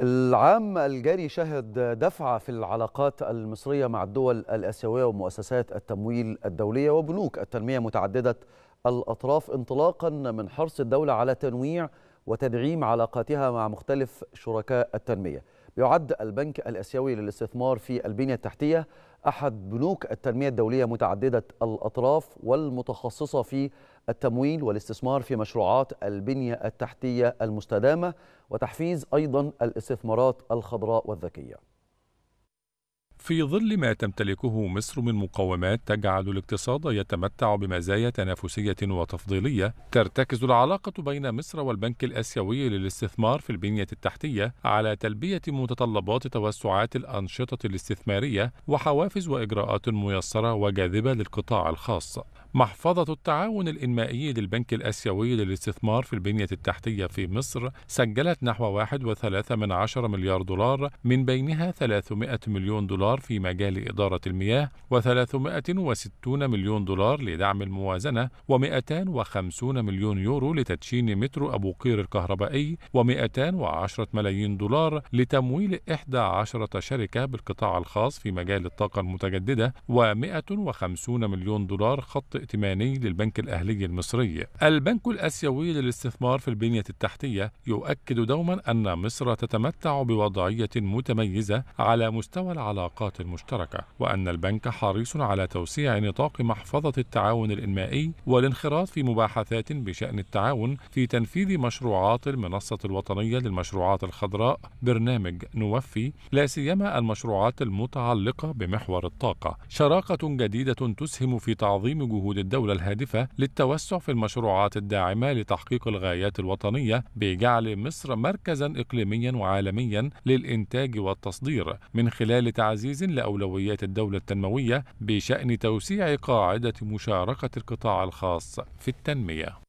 العام الجاري شهد دفعة في العلاقات المصرية مع الدول الآسيوية ومؤسسات التمويل الدولية وبنوك التنمية متعددة الأطراف انطلاقا من حرص الدولة على تنويع وتدعيم علاقاتها مع مختلف شركاء التنمية يعد البنك الاسيوي للاستثمار في البنيه التحتيه احد بنوك التنميه الدوليه متعدده الاطراف والمتخصصه في التمويل والاستثمار في مشروعات البنيه التحتيه المستدامه وتحفيز ايضا الاستثمارات الخضراء والذكيه في ظل ما تمتلكه مصر من مقومات تجعل الاقتصاد يتمتع بمزايا تنافسية وتفضيلية، ترتكز العلاقة بين مصر والبنك الآسيوي للاستثمار في البنية التحتية على تلبية متطلبات توسعات الأنشطة الاستثمارية وحوافز وإجراءات ميسرة وجاذبة للقطاع الخاص. محفظة التعاون الإنمائي للبنك الآسيوي للاستثمار في البنية التحتية في مصر سجلت نحو 1.3 من عشر مليار دولار من بينها 300 مليون دولار في مجال إدارة المياه و360 مليون دولار لدعم الموازنة و250 مليون يورو لتدشين مترو أبو قير الكهربائي و210 ملايين دولار لتمويل 11 شركة بالقطاع الخاص في مجال الطاقة المتجددة و150 مليون دولار خط ائتماني للبنك الأهلي المصري البنك الآسيوي للاستثمار في البنية التحتية يؤكد دوما أن مصر تتمتع بوضعية متميزة على مستوى العلاقات المشتركة وأن البنك حريص على توسيع نطاق محفظة التعاون الإنمائي والانخراط في مباحثات بشأن التعاون في تنفيذ مشروعات المنصة الوطنية للمشروعات الخضراء برنامج نوفي لا سيما المشروعات المتعلقة بمحور الطاقة شراكة جديدة تسهم في تعظيم جهود جهود الدولة الهادفة للتوسع في المشروعات الداعمة لتحقيق الغايات الوطنية بجعل مصر مركزا إقليميا وعالميا للإنتاج والتصدير من خلال تعزيز لأولويات الدولة التنموية بشأن توسيع قاعدة مشاركة القطاع الخاص في التنمية